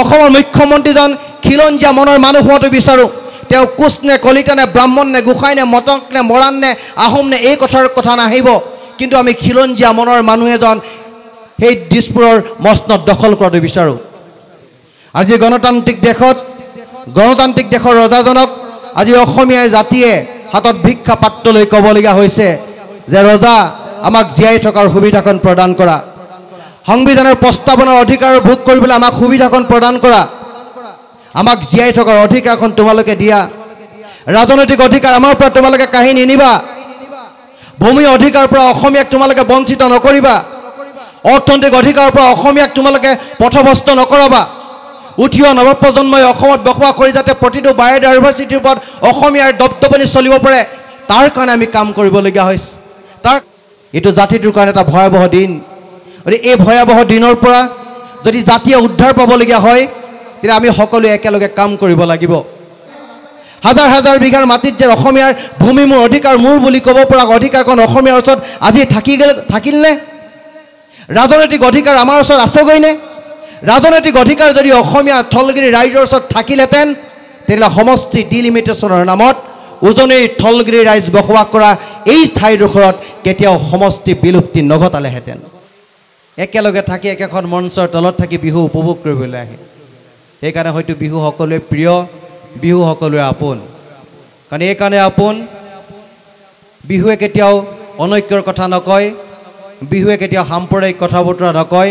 অসমৰ মুখ্যমন্ত্ৰীজন খিলঞ্জীয়া মনৰ মানুহ হোৱাটো বিচাৰোঁ তেওঁ কোচ নে কলিতা নে ব্ৰাহ্মণ নে গোসাঁই নে মটক নে মৰাণ নে আহোম নে এই কথাৰ কথা নাহিব কিন্তু আমি খিলঞ্জীয়া মনৰ মানুহ এজন সেই দিছপুৰৰ মস্তত দখল কৰাটো বিচাৰোঁ আজি গণতান্ত্ৰিক দেশত গণতান্ত্ৰিক দেশৰ ৰজাজনক আজি অসমীয়া জাতিয়ে হাতত ভিক্ষা পাত্ৰলৈ ক'বলগীয়া হৈছে যে ৰজা আমাক জীয়াই থকাৰ সুবিধাখন প্ৰদান কৰা সংবিধানৰ প্ৰস্তাৱনাৰ অধিকাৰ ভোগ কৰিবলৈ আমাক সুবিধাখন প্ৰদান কৰা আমাক জীয়াই থকাৰ অধিকাৰখন তোমালোকে দিয়া ৰাজনৈতিক অধিকাৰ আমাৰ পৰা তোমালোকে কাঢ়ি নিনিবা ভূমি অধিকাৰৰ পৰা অসমীয়াক তোমালোকে বঞ্চিত নকৰিবা অৰ্থনৈতিক অধিকাৰৰ পৰা অসমীয়াক তোমালোকে পথভ্ৰষ্ট নকৰাবা উঠি অহা নৱপ্ৰজন্মই অসমত বসবাস কৰি যাতে প্ৰতিটো বায়'ডাইভাৰ্চিটিৰ ওপৰত অসমীয়াৰ দপ্তপনি চলিব পাৰে তাৰ কাৰণে আমি কাম কৰিবলগীয়া হৈছে তাৰ এইটো জাতিটোৰ কাৰণে এটা ভয়াৱহ দিন গতিকে এই ভয়াৱহ দিনৰ পৰা যদি জাতীয় উদ্ধাৰ পাবলগীয়া হয় তেতিয়া আমি সকলোৱে একেলগে কাম কৰিব লাগিব হাজাৰ হাজাৰ বিঘাৰ মাটিত যে অসমীয়াৰ ভূমি মোৰ অধিকাৰ মোৰ বুলি ক'ব পৰা অধিকাৰকণ অসমীয়াৰ ওচৰত আজি থাকি গ'ল থাকিলনে ৰাজনৈতিক অধিকাৰ আমাৰ ওচৰত নে ৰাজনৈতিক অধিকাৰ যদি অসমীয়া থলগিৰি ৰাইজৰ ওচৰত থাকিলহেঁতেন তেতিয়াহ'লে সমষ্টি ডিলিমিটেশ্যনৰ নামত উজনিৰ থলগিৰি ৰাইজ বসবাস কৰা এই ঠাইডোখৰত কেতিয়াও সমষ্টি বিলুপ্তি নঘটালেহেঁতেন একেলগে থাকি একেখন মঞ্চৰ তলত থাকি বিহু উপভোগ কৰিবলৈ আহে সেইকাৰণে হয়তো বিহু সকলোৱে প্ৰিয় বিহু সকলোৱে আপোন কাৰণ এইকাৰণে আপোন বিহুৱে কেতিয়াও অনৈক্যৰ কথা নকয় বিহুৱে কেতিয়াও সাম্প্ৰদায়িক কথা বতৰা নকয়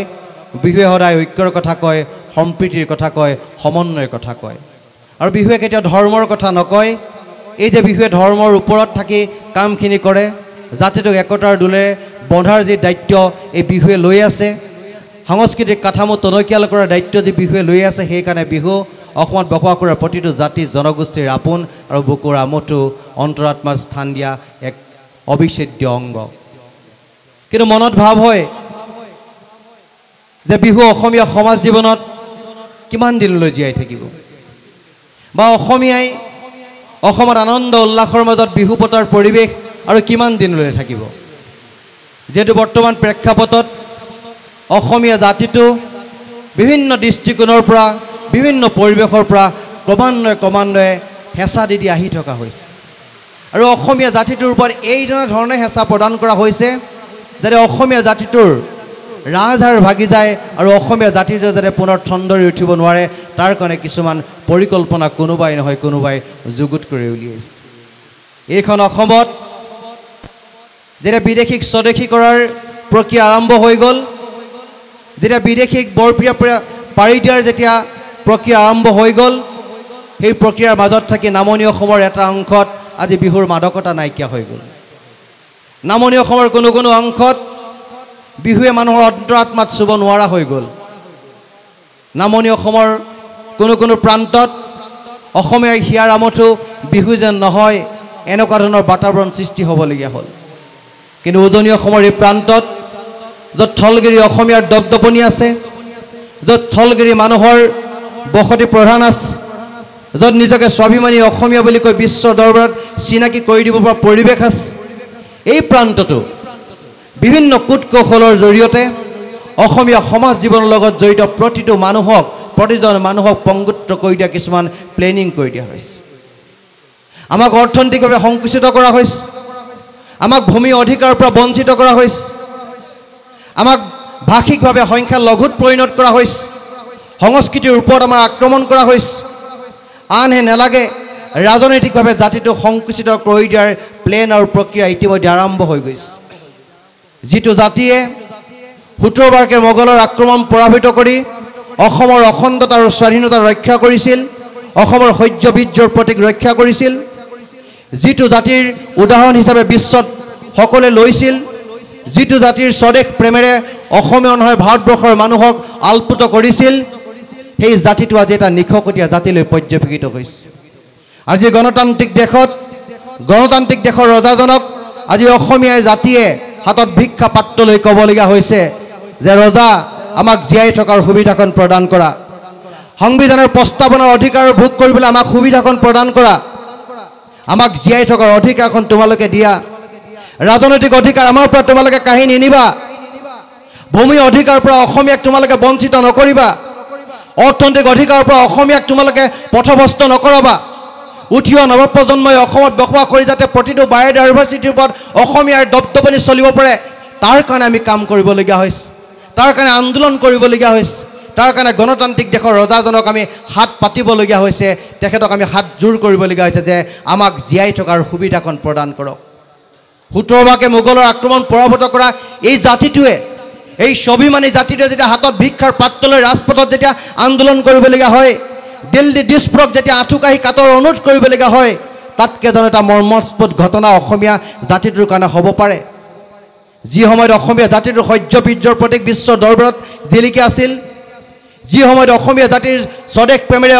বিহুৱে সদায় ঐক্যৰ কথা কয় সম্প্ৰীতিৰ কথা কয় সমন্বয়ৰ কথা কয় আৰু বিহুৱে কেতিয়াও ধৰ্মৰ কথা নকয় এই যে বিহুৱে ধৰ্মৰ ওপৰত থাকি কামখিনি কৰে জাতিটোক একতাৰ দোলেৰে বন্ধাৰ যি দায়িত্ব এই বিহুৱে লৈ আছে সাংস্কৃতিক কাঠামো টনকিয়াল কৰাৰ দায়িত্ব যি বিহুৱে লৈ আছে সেইকাৰণে বিহু অসমত বসবাস কৰা প্ৰতিটো জাতি জনগোষ্ঠীৰ আপোন আৰু বুকুৰ আমঠু অন্তৰাত্মাৰ স্থান দিয়া এক অবিচ্ছেদ্য অংগ কিন্তু মনত ভাৱ হয় যে বিহু অসমীয়া সমাজ জীৱনত কিমান দিনলৈ জীয়াই থাকিব বা অসমীয়াই অসমত আনন্দ উল্লাসৰ মাজত বিহু পতাৰ পৰিৱেশ আৰু কিমান দিনলৈ থাকিব যিহেতু বৰ্তমান প্ৰেক্ষাপটত অসমীয়া জাতিটো বিভিন্ন দৃষ্টিকোণৰ পৰা বিভিন্ন পৰিৱেশৰ পৰা ক্ৰমান্বয়ে ক্ৰমান্বয়ে হেঁচা দি দি আহি থকা হৈছে আৰু অসমীয়া জাতিটোৰ ওপৰত এই ধৰণে হেঁচা প্ৰদান কৰা হৈছে যাতে অসমীয়া জাতিটোৰ ৰাজহাৰ ভাগি যায় আৰু অসমীয়া জাতিটোৱে যাতে পুনৰ থন্দৰি উঠিব নোৱাৰে তাৰ কাৰণে কিছুমান পৰিকল্পনা কোনোবাই নহয় কোনোবাই যুগুত কৰি উলিয়াইছে এইখন অসমত যেতিয়া বিদেশীক স্বদেশী কৰাৰ প্ৰক্ৰিয়া আৰম্ভ হৈ গ'ল যেতিয়া বিদেশীক বৰপিয়া পাৰি দিয়াৰ যেতিয়া প্ৰক্ৰিয়া আৰম্ভ হৈ গ'ল সেই প্ৰক্ৰিয়াৰ মাজত থাকি নামনি অসমৰ এটা অংশত আজি বিহুৰ মাদকতা নাইকিয়া হৈ গ'ল নামনি অসমৰ কোনো কোনো অংশত বিহুৱে মানুহৰ আত্মাত চুব নোৱাৰা হৈ গ'ল নামনি অসমৰ কোনো কোনো প্ৰান্তত অসমীয়া হিয়াৰ আমঠো বিহু যেন নহয় এনেকুৱা ধৰণৰ বাতাৱৰণ সৃষ্টি হ'বলগীয়া হ'ল কিন্তু উজনি অসমৰ এই প্ৰান্তত য'ত থলগিৰি অসমীয়াৰ দপদপনি আছে য'ত থলগিৰি মানুহৰ বসতি প্ৰধান আছে য'ত নিজকে স্বাভিমানী অসমীয়া বুলি কৈ বিশ্ব দৰবাৰত চিনাকি কৰি দিব পৰা পৰিৱেশ আছে এই প্ৰান্ততো বিভিন্ন কূট কৌশলৰ জৰিয়তে অসমীয়া সমাজ জীৱনৰ লগত জড়িত প্ৰতিটো মানুহক প্ৰতিজন মানুহক পংগুত্ব কৰি দিয়া কিছুমান প্লেনিং কৰি দিয়া হৈছে আমাক অৰ্থনৈতিকভাৱে সংকুচিত কৰা হৈছে আমাক ভূমি অধিকাৰৰ পৰা বঞ্চিত কৰা হৈছে আমাক ভাষিকভাৱে সংখ্যা লঘুত পৰিণত কৰা হৈছে সংস্কৃতিৰ ওপৰত আমাৰ আক্ৰমণ কৰা হৈছে আনহে নেলাগে ৰাজনৈতিকভাৱে জাতিটো সংকুচিত কৰি দিয়াৰ প্লেন আৰু প্ৰক্ৰিয়া ইতিমধ্যে আৰম্ভ হৈ গৈছে যিটো জাতিয়ে সোতৰবাৰকৈ মোগলৰ আক্ৰমণ পৰাভূত কৰি অসমৰ অখণ্ডতা আৰু স্বাধীনতা ৰক্ষা কৰিছিল অসমৰ সৌৰ্য বীৰ্যৰ প্ৰতীক ৰক্ষা কৰিছিল যিটো জাতিৰ উদাহৰণ হিচাপে বিশ্বত সকলে লৈছিল যিটো জাতিৰ স্বদেশ প্ৰেমেৰে অসমীয়া নহয় ভাৰতবৰ্ষৰ মানুহক আলপুত কৰিছিল সেই জাতিটো আজি এটা নিশকটীয়া জাতিলৈ পৰ্যবেক্ষিত হৈছে আজি গণতান্ত্ৰিক দেশত গণতান্ত্ৰিক দেশৰ ৰজাজনক আজি অসমীয়া জাতিয়ে হাতত ভিক্ষা পাত্ৰলৈ ক'বলগীয়া হৈছে যে ৰজা আমাক জীয়াই থকাৰ সুবিধাখন প্ৰদান কৰা সংবিধানৰ প্ৰস্তাৱনাৰ অধিকাৰ ভোগ কৰিবলৈ আমাক সুবিধাখন প্ৰদান কৰা আমাক জীয়াই থকাৰ অধিকাৰখন তোমালোকে দিয়া ৰাজনৈতিক অধিকাৰ আমাৰ পৰা তোমালোকে কাঢ়ি নিনিবা ভূমি অধিকাৰৰ পৰা অসমীয়াক তোমালোকে বঞ্চিত নকৰিবা অৰ্থনৈতিক অধিকাৰৰ পৰা অসমীয়াক তোমালোকে পথভস্ত নকৰাবা উঠি অহা নৱপ্ৰজন্মই অসমত বসবাস কৰি যাতে প্ৰতিটো বায়'ডাইভাৰ্চিটিৰ ওপৰত অসমীয়াৰ দপ্তপনি চলিব পাৰে তাৰ কাৰণে আমি কাম কৰিবলগীয়া হৈছে তাৰ কাৰণে আন্দোলন কৰিবলগীয়া হৈছে তাৰ কাৰণে গণতান্ত্ৰিক দেশৰ ৰজাজনক আমি হাত পাতিবলগীয়া হৈছে তেখেতক আমি হাত জোৰ কৰিবলগীয়া হৈছে যে আমাক জীয়াই থকাৰ সুবিধাকণ প্ৰদান কৰক সোতৰভাগে মোগলৰ আক্ৰমণ পৰাভূত কৰা এই জাতিটোৱে এই স্বাভিমানী জাতিটোৱে যেতিয়া হাতত ভিক্ষাৰ পাত্ৰলৈ ৰাজপথত যেতিয়া আন্দোলন কৰিবলগীয়া হয় দিল্লী ডিস্ফোৰক যেতিয়া আঁঠু কাঢ়ি কাটৰ অনুৰোধ কৰিবলগীয়া হয় তাতকেইজন এটা মৰ্মস্পদ ঘটনা অসমীয়া জাতিটোৰ কাৰণে হ'ব পাৰে যি সময়ত অসমীয়া জাতিটোৰ সহ্য বীৰ্যৰ প্ৰতীক বিশ্ব দৰবাৰত জিলিকি আছিল যি সময়ত অসমীয়া জাতিৰ স্বদেশ প্ৰেমেৰে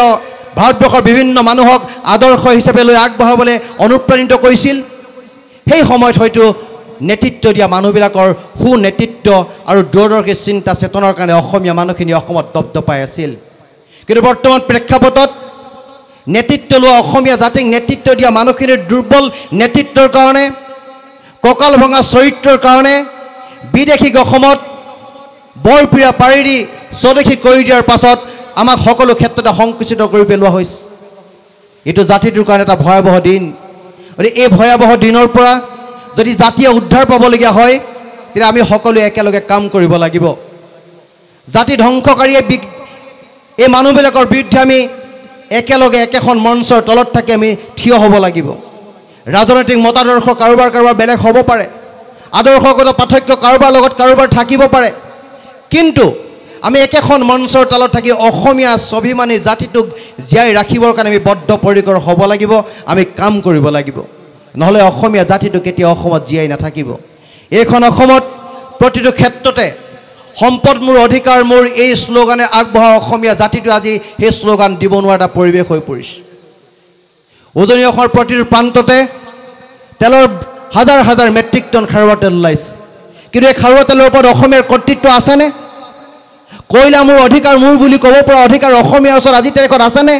ভাৰতবৰ্ষৰ বিভিন্ন মানুহক আদৰ্শ হিচাপে লৈ আগবঢ়াবলৈ অনুপ্ৰাণিত কৰিছিল সেই সময়ত হয়তো নেতৃত্ব দিয়া মানুহবিলাকৰ সু নেতৃত্ব আৰু দূৰদৰ্শী চিন্তা চেতনৰ কাৰণে অসমীয়া মানুহখিনি অসমত দপদপাই আছিল কিন্তু বৰ্তমান প্ৰেক্ষাপটত নেতৃত্ব লোৱা অসমীয়া জাতিক নেতৃত্ব দিয়া মানুহখিনিৰ দুৰ্বল নেতৃত্বৰ কাৰণে কঁকাল ভঙা চৰিত্ৰৰ কাৰণে বিদেশীক অসমত বৰপীৰা পাৰি দি স্বদেশী কৰি দিয়াৰ পাছত আমাক সকলো ক্ষেত্ৰতে সংকুচিত কৰি পেলোৱা হৈছে এইটো জাতিটোৰ কাৰণে এটা ভয়াৱহ দিন গতিকে এই ভয়াৱহ দিনৰ পৰা যদি জাতীয় উদ্ধাৰ পাবলগীয়া হয় তেতিয়া আমি সকলোৱে একেলগে কাম কৰিব লাগিব জাতি ধ্বংসকাৰীয়ে বি এই মানুহবিলাকৰ বিৰুদ্ধে আমি একেলগে একেখন মঞ্চৰ তলত থাকি আমি থিয় হ'ব লাগিব ৰাজনৈতিক মতাদৰ্শ কাৰোবাৰ কাৰোবাৰ বেলেগ হ'ব পাৰে আদৰ্শগত পাৰ্থক্য কাৰোবাৰ লগত কাৰোবাৰ থাকিব পাৰে কিন্তু আমি একেখন মঞ্চৰ তালত থাকি অসমীয়া স্বাভিমানী জাতিটোক জীয়াই ৰাখিবৰ কাৰণে আমি বদ্ধপৰিকৰ হ'ব লাগিব আমি কাম কৰিব লাগিব নহ'লে অসমীয়া জাতিটো কেতিয়াও অসমত জীয়াই নাথাকিব এইখন অসমত প্ৰতিটো ক্ষেত্ৰতে সম্পদ মোৰ অধিকাৰ মোৰ এই শ্লোগানে আগবঢ়া অসমীয়া জাতিটোৱে আজি সেই শ্লোগান দিব নোৱাৰা এটা পৰিৱেশ হৈ পৰিছে উজনি অসমৰ প্ৰতিটো প্ৰান্ততে তেলৰ হাজাৰ হাজাৰ মেট্ৰিক টন খাৰুৱা তেল ওলাইছে কিন্তু এই খাৰুৱা তেলৰ ওপৰত অসমীয়াৰ কৰ্তৃত্ব আছেনে কয়লা মোৰ অধিকাৰ মোৰ বুলি ক'ব পৰা অধিকাৰ অসমীয়াৰ ওচৰত আজি তাৰিখত আছেনে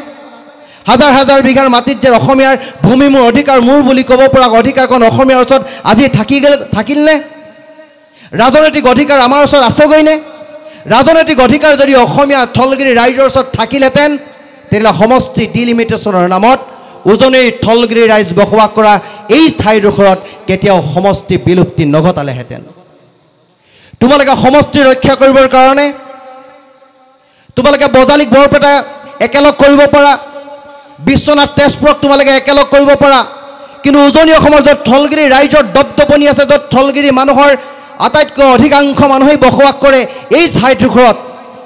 হাজাৰ হাজাৰ বিঘাৰ মাটিত যে অসমীয়াৰ ভূমি মোৰ অধিকাৰ মোৰ বুলি ক'ব পৰা অধিকাৰখন অসমীয়াৰ ওচৰত আজি থাকি গ'ল থাকিলনে ৰাজনৈতিক অধিকাৰ আমাৰ ওচৰত আছেগৈনে ৰাজনৈতিক অধিকাৰ যদি অসমীয়া থলগিৰি ৰাইজৰ ওচৰত থাকিলহেঁতেন তেতিয়াহ'লে সমষ্টি ডিলিমিটেশ্যনৰ নামত উজনিৰ থলগিৰি ৰাইজ বসবাস কৰা এই ঠাইডোখৰত কেতিয়াও সমষ্টি বিলুপ্তি নঘটালেহেঁতেন তোমালোকে সমষ্টি ৰক্ষা কৰিবৰ কাৰণে তোমালোকে বজালিক বৰপেটা একেলগ কৰিব পাৰা বিশ্বনাথ তেজপুৰক তোমালোকে একেলগ কৰিব পাৰা কিন্তু উজনি অসমৰ য'ত থলগিৰি ৰাইজৰ দপদপনি আছে য'ত থলগিৰি মানুহৰ আটাইতকৈ অধিকাংশ মানুহেই বসবাস কৰে এই ঠাইডোখৰত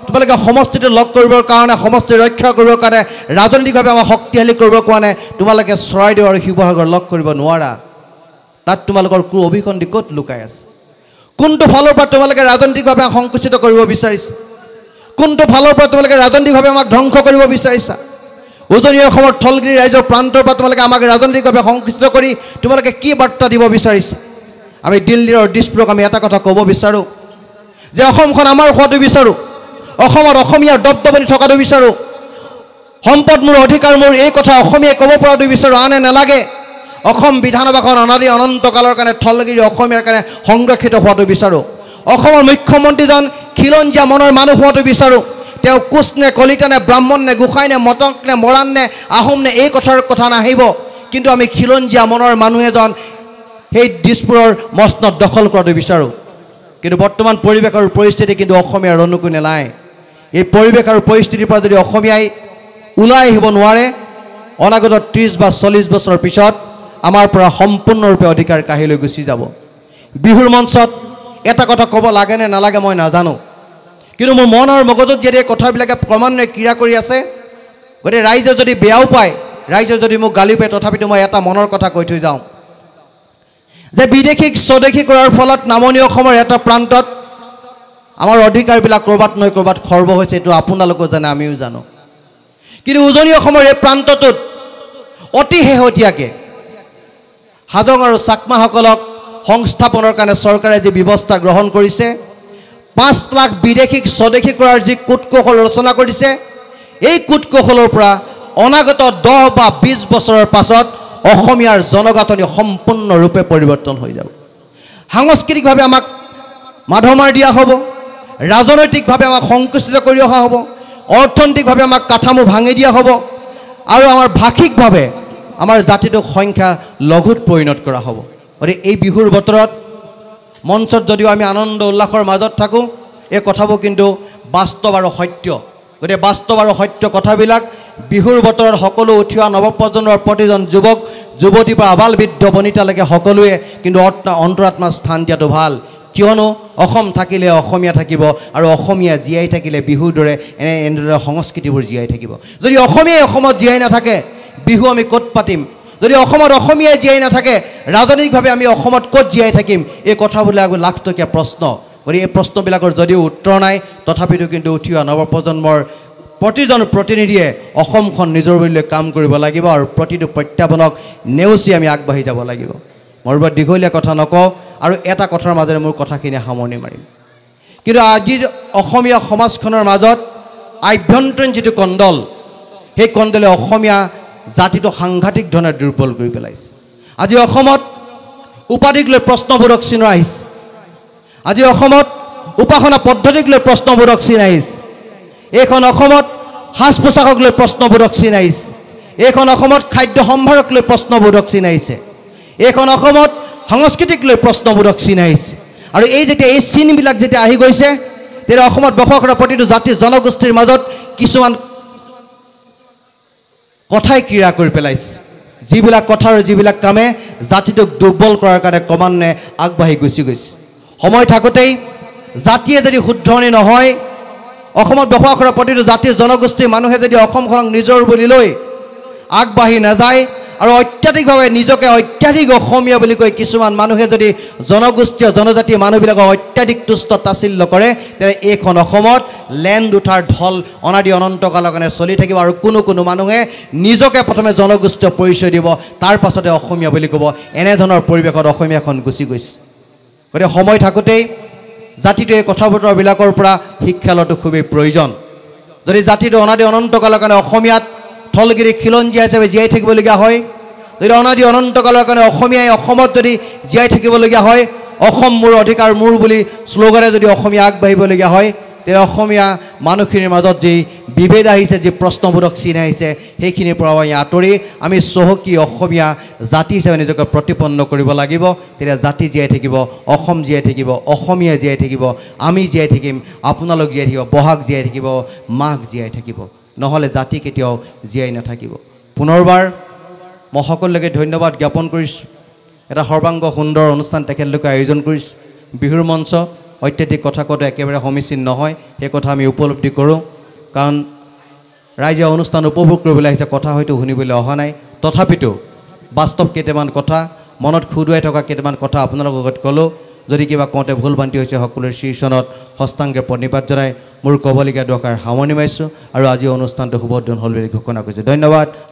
তোমালোকে সমষ্টিটো লগ কৰিবৰ কাৰণে সমষ্টি ৰক্ষা কৰিবৰ কাৰণে ৰাজনৈতিকভাৱে আমাক শক্তিশালী কৰিবৰ কাৰণে তোমালোকে চৰাইদেউ আৰু শিৱসাগৰ লগ কৰিব নোৱাৰা তাত তোমালোকৰ কু অভিসন্ধি ক'ত লুকাই আছে কোনটো ফালৰ পৰা তোমালোকে ৰাজনৈতিকভাৱে সংকুচিত কৰিব বিচাৰিছে কোনটো ফালৰ পৰা তোমালোকে ৰাজনৈতিকভাৱে আমাক ধ্বংস কৰিব বিচাৰিছা উজনি অসমৰ থলগিৰি ৰাইজৰ প্ৰান্তৰ পৰা তোমালোকে আমাক ৰাজনৈতিকভাৱে সংকুচিত কৰি তোমালোকে কি বাৰ্তা দিব বিচাৰিছা আমি দিল্লীৰ দিছপুৰক আমি এটা কথা ক'ব বিচাৰোঁ যে অসমখন আমাৰ হোৱাটো বিচাৰোঁ অসমত অসমীয়াৰ দপ্তৰি থকাটো বিচাৰোঁ সম্পদ মোৰ অধিকাৰ মোৰ এই কথা অসমীয়াই ক'ব পৰাটো বিচাৰোঁ আনে নালাগে অসম বিধানসভাখন অনাদি অনন্তকালৰ কাৰণে থলগিৰি অসমীয়াৰ কাৰণে সংৰক্ষিত হোৱাটো বিচাৰোঁ অসমৰ মুখ্যমন্ত্ৰীজন খিলঞ্জীয়া মনৰ মানুহ হোৱাটো বিচাৰোঁ তেওঁ কোচ নে কলিতা নে ব্ৰাহ্মণ নে গোসাঁই নে মটক নে মৰাণ নে আহোম নে এই কথাৰ কথা নাহিব কিন্তু আমি খিলঞ্জীয়া মনৰ মানুহ এজন সেই দিছপুৰৰ মচনত দখল কৰাটো বিচাৰোঁ কিন্তু বৰ্তমান পৰিৱেশ আৰু পৰিস্থিতি কিন্তু অসমীয়াৰ ৰণুকু নেলায় এই পৰিৱেশ আৰু পৰিস্থিতিৰ পৰা যদি অসমীয়াই ওলাই আহিব নোৱাৰে অনাগত ত্ৰিছ বা চল্লিছ বছৰৰ পিছত আমাৰ পৰা সম্পূৰ্ণৰূপে অধিকাৰ কাঢ়ি লৈ গুচি যাব বিহুৰ মঞ্চত এটা কথা ক'ব লাগে নে নালাগে মই নাজানো কিন্তু মোৰ মন আৰু মগজুত যদি এই কথাবিলাকে ক্ৰমান্বয়ে ক্ৰীড়া কৰি আছে গতিকে ৰাইজে যদি বেয়াও পায় ৰাইজে যদি মোক গালি পায় তথাপিতো মই এটা মনৰ কথা কৈ থৈ যাওঁ যে বিদেশীক স্বদেশী কৰাৰ ফলত নামনি অসমৰ এটা প্ৰান্তত আমাৰ অধিকাৰবিলাক ক'ৰবাত নহয় ক'ৰবাত খৰ্ব হৈছে এইটো আপোনালোকেও জানে আমিও জানো কিন্তু উজনি অসমৰ এই প্ৰান্তটোত অতি শেহতীয়াকৈ হাজং আৰু চাকমাসকলক সংস্থাপনৰ কাৰণে চৰকাৰে যি ব্যৱস্থা গ্ৰহণ কৰিছে পাঁচ লাখ বিদেশীক স্বদেশী কৰাৰ যি কুটকৌশল ৰচনা কৰিছে এই কুটকৌশলৰ পৰা অনাগত দহ বা বিছ বছৰৰ পাছত অসমীয়াৰ জনগাঁথনি সম্পূৰ্ণৰূপে পৰিৱৰ্তন হৈ যাব সাংস্কৃতিকভাৱে আমাক মাধমাৰ দিয়া হ'ব ৰাজনৈতিকভাৱে আমাক সংকুচিত কৰি অহা হ'ব অৰ্থনৈতিকভাৱে আমাক কাঠামো ভাঙি দিয়া হ'ব আৰু আমাৰ ভাষিকভাৱে আমাৰ জাতিটোক সংখ্যা লঘুত পৰিণত কৰা হ'ব গতিকে এই বিহুৰ বতৰত মঞ্চত যদিও আমি আনন্দ উল্লাসৰ মাজত থাকোঁ এই কথাবোৰ কিন্তু বাস্তৱ আৰু সত্য গতিকে বাস্তৱ আৰু সত্য কথাবিলাক বিহুৰ বতৰত সকলো উঠি অহা নৱপ্ৰজন্মৰ প্ৰতিজন যুৱক যুৱতীৰ পৰা আবাল বৃদ্ধ বনিতালৈকে সকলোৱে কিন্তু অন্তৰাত্মাৰ স্থান দিয়াটো ভাল কিয়নো অসম থাকিলে অসমীয়া থাকিব আৰু অসমীয়া জীয়াই থাকিলে বিহুৰ দৰে এনে এনেদৰে সংস্কৃতিবোৰ জীয়াই থাকিব যদি অসমীয়াই অসমত জীয়াই নাথাকে বিহু আমি ক'ত পাতিম যদি অসমত অসমীয়াই জীয়াই নাথাকে ৰাজনৈতিকভাৱে আমি অসমত ক'ত জীয়াই থাকিম এই কথাবিলাক লাখটকীয়া প্ৰশ্ন গতিকে এই প্ৰশ্নবিলাকৰ যদিও উত্তৰ নাই তথাপিতো কিন্তু উঠি অহা নৱপ্ৰজন্মৰ প্ৰতিজন প্ৰতিনিধিয়ে অসমখন নিজৰ বুলি কাম কৰিব লাগিব আৰু প্ৰতিটো প্ৰত্যাহ্বানক নেওচি আমি আগবাঢ়ি যাব লাগিব মই বৰ দীঘলীয়া কথা নকওঁ আৰু এটা কথাৰ মাজেৰে মোৰ কথাখিনি সামৰণি মাৰিম কিন্তু আজিৰ অসমীয়া সমাজখনৰ মাজত আভ্যন্তৰীণ যিটো কণ্ডল সেই কণ্ডলে অসমীয়া জাতিটো সাংঘাতিক ধৰণে দুৰ্বল কৰি পেলাইছে আজি অসমত উপাধিক লৈ প্ৰশ্নবোধক চিন আহিছে আজি অসমত উপাসনা পদ্ধতিক লৈ প্ৰশ্নবোধক চিন আহিছে এইখন অসমত সাজ পোছাকক লৈ প্ৰশ্নবোধক চিন আহিছে এইখন অসমত খাদ্য সম্ভাৰক লৈ প্ৰশ্নবোধক চিন আহিছে এইখন অসমত সংস্কৃতিক লৈ প্ৰশ্নবোধক চিন আহিছে আৰু এই যেতিয়া এই চিনবিলাক যেতিয়া আহি গৈছে তেতিয়া অসমত বসবাস কৰা প্ৰতিটো জাতি জনগোষ্ঠীৰ মাজত কিছুমান কথাই ক্ৰীড়া কৰি পেলাইছে যিবিলাক কথা আৰু যিবিলাক কামে জাতিটোক দুৰ্বল কৰাৰ কাৰণে ক্ৰমান্বয়ে আগবাঢ়ি গুচি গৈছে সময় থাকোঁতেই জাতিয়ে যদি শুদ্ধৰণি নহয় অসমত বসবাস কৰা প্ৰতিটো জাতি জনগোষ্ঠীৰ মানুহে যদি অসমখনক নিজৰ বুলি লৈ আগবাঢ়ি নাযায় আৰু অত্যাধিকভাৱে নিজকে অত্যাধিক অসমীয়া বুলি কৈ কিছুমান মানুহে যদি জনগোষ্ঠীয় জনজাতীয় মানুহবিলাকক অত্যাধিক তুষ্ট তাচিল্য কৰে তেন্তে এইখন অসমত লেণ্ড ঢল অনাদি অনন্তকালৰ কাৰণে চলি থাকিব আৰু কোনো কোনো মানুহে নিজকে প্ৰথমে জনগোষ্ঠীয় পৰিচয় দিব তাৰ পাছতে অসমীয়া বুলি ক'ব এনেধৰণৰ পৰিৱেশত অসমীয়াখন গুচি গৈছে গতিকে সময় থাকোঁতেই জাতিটো এই কথা বতৰাবিলাকৰ পৰা শিক্ষা লোৱাটো খুবেই প্ৰয়োজন যদি জাতিটো অনাদি অনন্তকালৰ কাৰণে অসমীয়াত থলগিৰি খিলঞ্জীয়া হিচাপে জীয়াই থাকিবলগীয়া হয় যদি অনাদি অনন্তকালৰ কাৰণে অসমীয়াই অসমত যদি জীয়াই থাকিবলগীয়া হয় অসম মোৰ অধিকাৰ মোৰ বুলি শ্লোগানে যদি অসমীয়া আগবাঢ়িবলগীয়া হয় তেতিয়া অসমীয়া মানুহখিনিৰ মাজত যি বিভেদ আহিছে যি প্ৰশ্নবোধক চিন আহিছে সেইখিনিৰ পৰা আমি আঁতৰি আমি চহকী অসমীয়া জাতি হিচাপে নিজকে প্ৰতিপন্ন কৰিব লাগিব তেতিয়া জাতি জীয়াই থাকিব অসম জীয়াই থাকিব অসমীয়া জীয়াই থাকিব আমি জীয়াই থাকিম আপোনালোক জীয়াই থাকিব বহাগ জীয়াই থাকিব মাঘ জীয়াই থাকিব নহ'লে জাতি কেতিয়াও জীয়াই নাথাকিব পুনৰবাৰ মই সকলোকে ধন্যবাদ জ্ঞাপন কৰিছোঁ এটা সৰ্বাংগ সুন্দৰ অনুষ্ঠান তেখেতলোকে আয়োজন কৰিছোঁ বিহুৰ মঞ্চ অত্যাধিক কথা কওঁতে একেবাৰে সমীচীন নহয় সেই কথা আমি উপলব্ধি কৰোঁ কাৰণ ৰাইজে অনুষ্ঠান উপভোগ কৰিবলৈ আহিছে কথা হয়তো শুনিবলৈ অহা নাই তথাপিতো বাস্তৱ কেইটামান কথা মনত খুদুৱাই থকা কেইটামান কথা আপোনালোকৰ লগত ক'লোঁ যদি কিবা কওঁতে ভুল ভান্তি হৈছে সকলোৰে শীৰ্ষণত হস্তাংগে প্ৰণিপাত জনাই মোৰ ক'বলগীয়া দৰকাৰ সামৰণি মাৰিছোঁ আৰু আজি অনুষ্ঠানটো শুভদ্ধন হ'ল বুলি ঘোষণা কৰিছোঁ ধন্যবাদ